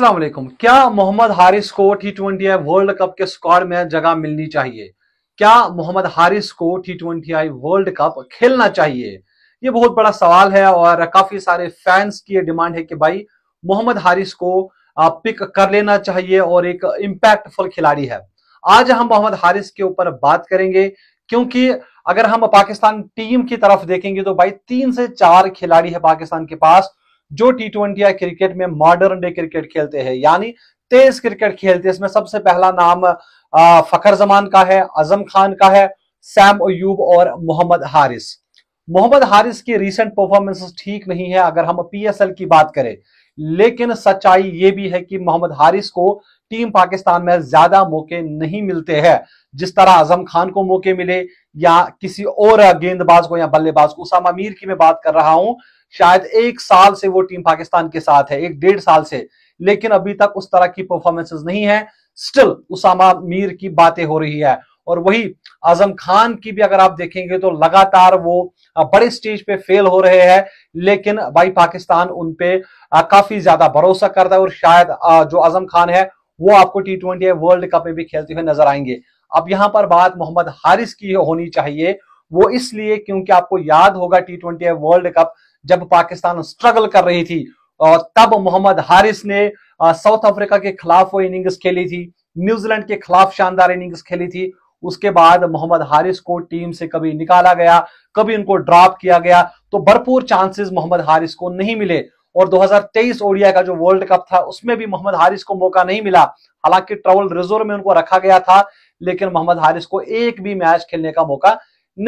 असलम क्या मोहम्मद हारिस को T twenty I World Cup के स्क्वाड में जगह मिलनी चाहिए क्या मोहम्मद हारिस को T twenty I World Cup खेलना चाहिए ये बहुत बड़ा सवाल है और काफी सारे फैंस की ये डिमांड है कि भाई मोहम्मद हारिस को पिक कर लेना चाहिए और एक इम्पैक्टफुल खिलाड़ी है आज हम मोहम्मद हारिस के ऊपर बात करेंगे क्योंकि अगर हम पाकिस्तान टीम की तरफ देखेंगे तो भाई तीन से चार खिलाड़ी है पाकिस्तान के पास जो टी ट्वेंटी क्रिकेट में मॉडर्न डे क्रिकेट खेलते हैं यानी तेज क्रिकेट खेलते हैं इसमें सबसे पहला नाम फखर जमान का है आजम खान का है सैम अयूब और मोहम्मद हारिस मोहम्मद हारिस की रिसेंट परफॉर्मेंस ठीक नहीं है अगर हम पीएसएल की बात करें लेकिन सच्चाई ये भी है कि मोहम्मद हारिस को टीम पाकिस्तान में ज्यादा मौके नहीं मिलते हैं जिस तरह आजम खान को मौके मिले या किसी और गेंदबाज को या बल्लेबाज को उसामा मीर की मैं बात कर रहा हूं शायद एक साल से वो टीम पाकिस्तान के साथ है एक डेढ़ साल से लेकिन अभी तक उस तरह की परफॉर्मेंसेस नहीं है स्टिल उसामा मीर की बातें हो रही है और वही आजम खान की भी अगर आप देखेंगे तो लगातार वो बड़े स्टेज पे फेल हो रहे हैं लेकिन भाई पाकिस्तान उनपे काफी ज्यादा भरोसा करता है और शायद जो आजम खान है वो आपको टी ट्वेंटी वर्ल्ड कप में भी खेलते हुए नजर आएंगे अब यहाँ पर बात मोहम्मद हारिस की होनी चाहिए वो इसलिए क्योंकि आपको याद होगा टी ट्वेंटी वर्ल्ड कप जब पाकिस्तान स्ट्रगल कर रही थी और तब मोहम्मद हारिस ने साउथ अफ्रीका के खिलाफ वो इनिंग्स खेली थी न्यूजीलैंड के खिलाफ शानदार इनिंग्स खेली थी उसके बाद मोहम्मद हारिस को टीम से कभी निकाला गया कभी उनको ड्रॉप किया गया तो भरपूर चांसेस मोहम्मद हारिस को नहीं मिले और 2023 ओडिया का जो वर्ल्ड कप था उसमें भी मोहम्मद हारिस को मौका नहीं मिला हालांकि ट्रेवल रिजर्व में उनको रखा गया था लेकिन मोहम्मद हारिस को एक भी मैच खेलने का मौका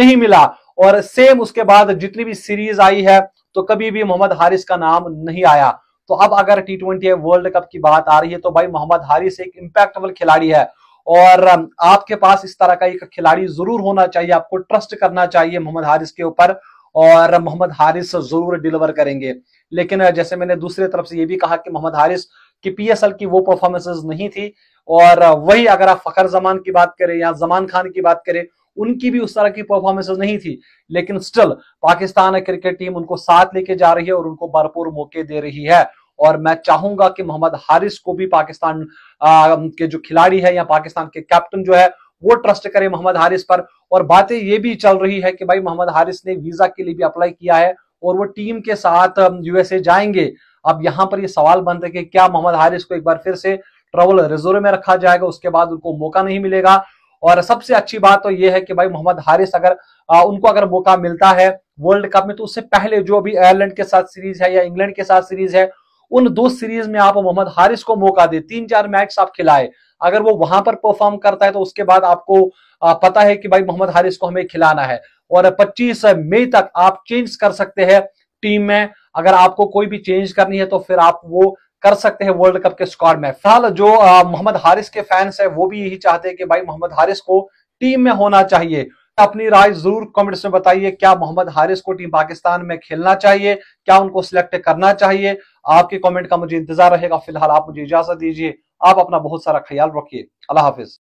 नहीं मिला और सेम उसके बाद जितनी भी सीरीज आई है तो कभी भी मोहम्मद हारिस का नाम नहीं आया तो अब अगर टी ट्वेंटी वर्ल्ड कप की बात आ रही है तो भाई मोहम्मद हारिस एक इम्पैक्टफुल खिलाड़ी है और आपके पास इस तरह का एक खिलाड़ी जरूर होना चाहिए आपको ट्रस्ट करना चाहिए मोहम्मद हारिस के ऊपर और मोहम्मद हारिस जरूर डिलीवर करेंगे लेकिन जैसे मैंने दूसरे तरफ से ये भी कहा कि मोहम्मद हारिस की पी की वो परफॉर्मेंसेज नहीं थी और वही अगर आप फखर जमान की बात करें या जमान खान की बात करें उनकी भी उस तरह की परफॉर्मेंसेज नहीं थी लेकिन स्टिल पाकिस्तान क्रिकेट टीम उनको साथ लेके जा रही है और उनको भरपूर मौके दे रही है और मैं चाहूंगा कि मोहम्मद हारिस को भी पाकिस्तान आ, के जो खिलाड़ी है या पाकिस्तान के कैप्टन जो है वो ट्रस्ट करे मोहम्मद हारिस पर और बातें ये भी चल रही है कि भाई मोहम्मद हारिस ने वीजा के लिए भी अप्लाई किया है और वो टीम के साथ यूएसए जाएंगे अब यहां पर ये सवाल बनता है कि क्या मोहम्मद हारिस को एक बार फिर से ट्रेवल रिजर्व में रखा जाएगा उसके बाद उनको मौका नहीं मिलेगा और सबसे अच्छी बात तो ये है कि भाई मोहम्मद हारिस अगर आ, उनको अगर मौका मिलता है वर्ल्ड कप में तो उससे पहले जो अभी आयरलैंड के साथ सीरीज है या इंग्लैंड के साथ सीरीज है उन दो सीरीज में आप मोहम्मद हारिस को मौका दे तीन चार मैच आप खिलाए अगर वो वहां पर परफॉर्म करता है तो उसके बाद आपको पता है कि भाई मोहम्मद हारिस को हमें खिलाना है और 25 मई तक आप चेंज कर सकते हैं टीम में अगर आपको कोई भी चेंज करनी है तो फिर आप वो कर सकते हैं वर्ल्ड कप के स्क्वाड में फिलहाल जो मोहम्मद हारिस के फैंस है वो भी यही चाहते हैं कि भाई मोहम्मद हारिस को टीम में होना चाहिए अपनी राय जरूर कमेंट्स में बताइए क्या मोहम्मद हारिस को टीम पाकिस्तान में खेलना चाहिए क्या उनको सिलेक्ट करना चाहिए आपके कमेंट का मुझे इंतजार रहेगा फिलहाल आप मुझे इजाजत दीजिए आप अपना बहुत सारा ख्याल रखिए अल्लाह हाफिज